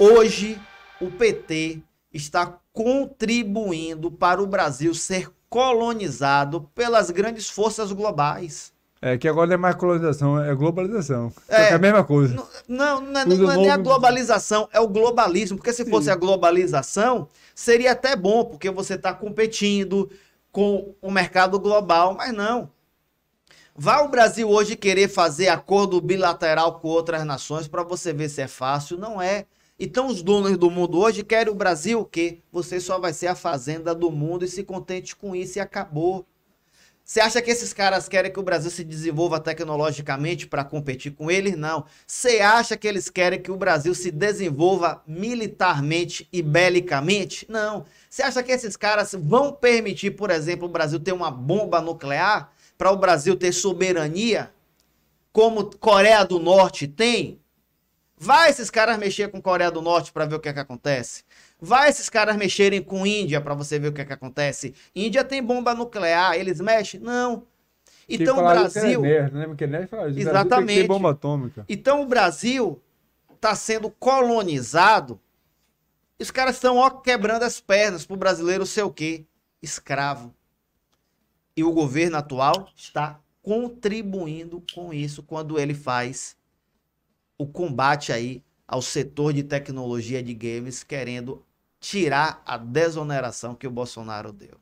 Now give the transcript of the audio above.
Hoje, o PT está contribuindo para o Brasil ser colonizado pelas grandes forças globais. É, que agora não é mais colonização, é globalização. É, é a mesma coisa. Não, não, é, não é, nem a globalização, é o globalismo. Porque se Sim. fosse a globalização, seria até bom, porque você está competindo com o mercado global, mas não. Vá o Brasil hoje querer fazer acordo bilateral com outras nações para você ver se é fácil? Não é. Então os donos do mundo hoje querem o Brasil que você só vai ser a fazenda do mundo e se contente com isso e acabou. Você acha que esses caras querem que o Brasil se desenvolva tecnologicamente para competir com eles? Não. Você acha que eles querem que o Brasil se desenvolva militarmente e belicamente? Não. Você acha que esses caras vão permitir, por exemplo, o Brasil ter uma bomba nuclear para o Brasil ter soberania? Como Coreia do Norte tem? Vai esses caras mexer com Coreia do Norte para ver o que é que acontece. Vai esses caras mexerem com Índia para você ver o que é que acontece. Índia tem bomba nuclear, eles mexem? Não. Então o Brasil. Nerd, né? né Exatamente. bomba atômica. Então o Brasil está sendo colonizado. Os caras estão ó quebrando as pernas pro brasileiro ser o quê? Escravo. E o governo atual está contribuindo com isso quando ele faz o combate aí ao setor de tecnologia de games querendo tirar a desoneração que o Bolsonaro deu.